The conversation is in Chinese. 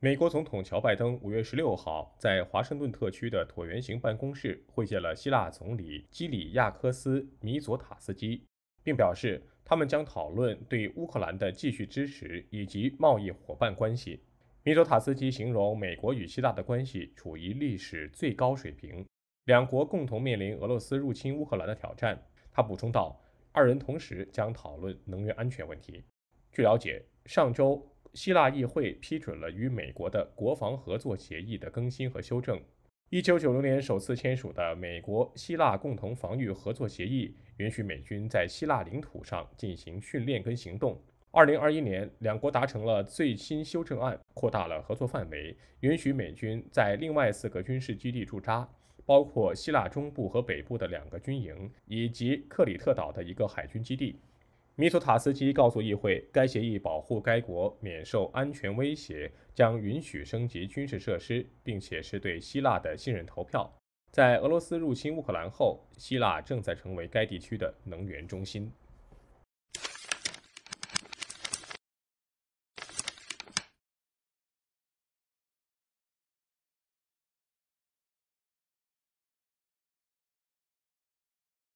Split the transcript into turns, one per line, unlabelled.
美国总统乔·拜登五月十六号在华盛顿特区的椭圆形办公室会见了希腊总理基里亚科斯·米佐塔斯基，并表示他们将讨论对乌克兰的继续支持以及贸易伙伴关系。米佐塔斯基形容美国与希腊的关系处于历史最高水平，两国共同面临俄罗斯入侵乌克兰的挑战。他补充道，二人同时将讨论能源安全问题。据了解，上周。希腊议会批准了与美国的国防合作协议的更新和修正。1990年首次签署的美国希腊共同防御合作协议，允许美军在希腊领土上进行训练跟行动。2021年，两国达成了最新修正案，扩大了合作范围，允许美军在另外四个军事基地驻扎，包括希腊中部和北部的两个军营，以及克里特岛的一个海军基地。米索塔斯基告诉议会，该协议保护该国免受安全威胁，将允许升级军事设施，并且是对希腊的信任投票。在俄罗斯入侵乌克兰后，希腊正在成为该地区的能源中心。